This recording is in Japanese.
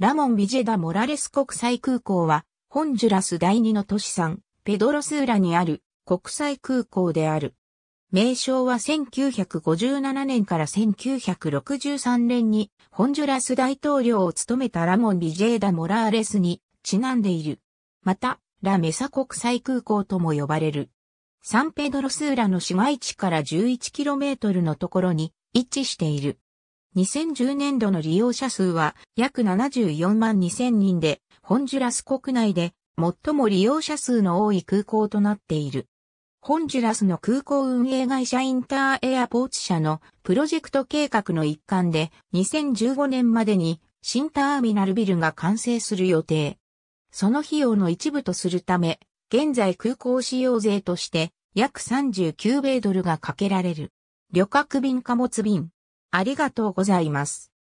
ラモン・ビジェダ・モラレス国際空港は、ホンジュラス第二の都市産、ペドロスーラにある国際空港である。名称は1957年から1963年に、ホンジュラス大統領を務めたラモン・ビジェダ・モラーレスにちなんでいる。また、ラメサ国際空港とも呼ばれる。サンペドロスーラの市街地から 11km のところに位置している。2010年度の利用者数は約74万2000人で、ホンジュラス国内で最も利用者数の多い空港となっている。ホンジュラスの空港運営会社インターエアポーツ社のプロジェクト計画の一環で2015年までに新ターミナルビルが完成する予定。その費用の一部とするため、現在空港使用税として約39米ドルがかけられる。旅客便貨物便、ありがとうございます。